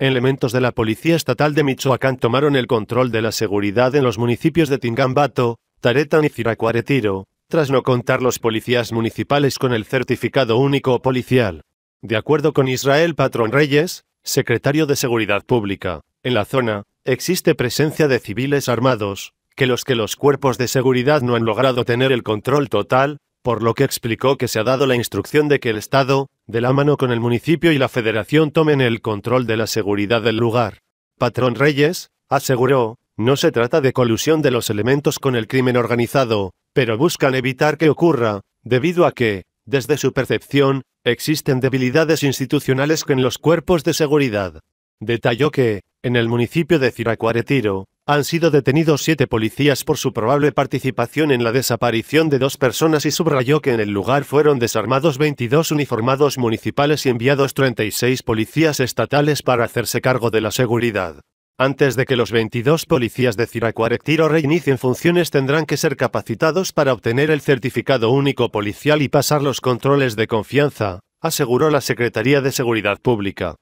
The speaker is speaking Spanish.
Elementos de la Policía Estatal de Michoacán tomaron el control de la seguridad en los municipios de Tingambato, Taretan y Ciracuaretiro, tras no contar los policías municipales con el certificado único policial. De acuerdo con Israel Patrón Reyes, secretario de Seguridad Pública, en la zona, existe presencia de civiles armados, que los que los cuerpos de seguridad no han logrado tener el control total, por lo que explicó que se ha dado la instrucción de que el Estado, de la mano con el municipio y la Federación tomen el control de la seguridad del lugar. Patrón Reyes, aseguró, no se trata de colusión de los elementos con el crimen organizado, pero buscan evitar que ocurra, debido a que, desde su percepción, existen debilidades institucionales en los cuerpos de seguridad. Detalló que, en el municipio de Ciracuaretiro, han sido detenidos siete policías por su probable participación en la desaparición de dos personas y subrayó que en el lugar fueron desarmados 22 uniformados municipales y enviados 36 policías estatales para hacerse cargo de la seguridad. Antes de que los 22 policías de Ciracuarectiro reinicien funciones tendrán que ser capacitados para obtener el certificado único policial y pasar los controles de confianza, aseguró la Secretaría de Seguridad Pública.